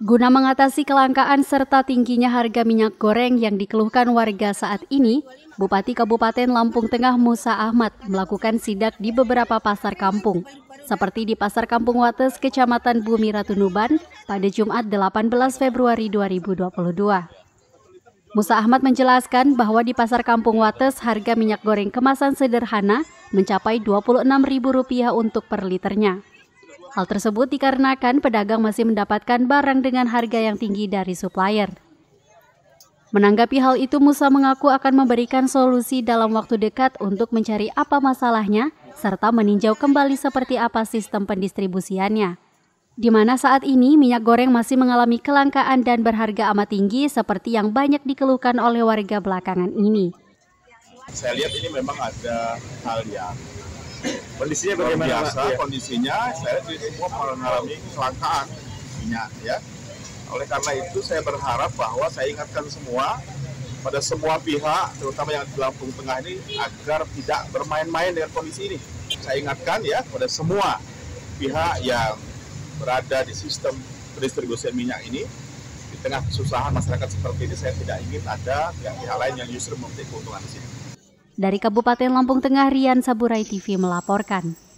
Guna mengatasi kelangkaan serta tingginya harga minyak goreng yang dikeluhkan warga saat ini, Bupati Kabupaten Lampung Tengah Musa Ahmad melakukan sidak di beberapa pasar kampung, seperti di Pasar Kampung Wates, Kecamatan Bumi Ratu Nuban pada Jumat 18 Februari 2022. Musa Ahmad menjelaskan bahwa di Pasar Kampung Wates harga minyak goreng kemasan sederhana mencapai Rp26.000 untuk per liternya. Hal tersebut dikarenakan pedagang masih mendapatkan barang dengan harga yang tinggi dari supplier. Menanggapi hal itu, Musa mengaku akan memberikan solusi dalam waktu dekat untuk mencari apa masalahnya serta meninjau kembali seperti apa sistem pendistribusiannya. Di mana saat ini minyak goreng masih mengalami kelangkaan dan berharga amat tinggi seperti yang banyak dikeluhkan oleh warga belakangan ini. Saya lihat ini memang ada hal yang kondisinya bagaimana biasa ya? kondisinya saya di semua mengalami kelangkaan minyak ya oleh karena itu saya berharap bahwa saya ingatkan semua pada semua pihak terutama yang di Lampung Tengah ini agar tidak bermain-main dengan kondisi ini saya ingatkan ya pada semua pihak yang berada di sistem distribusi minyak ini di tengah kesusahan masyarakat seperti ini saya tidak ingin ada pihak-pihak lain yang justru memetik keuntungan di sini. Dari Kabupaten Lampung Tengah, Rian Saburai TV melaporkan.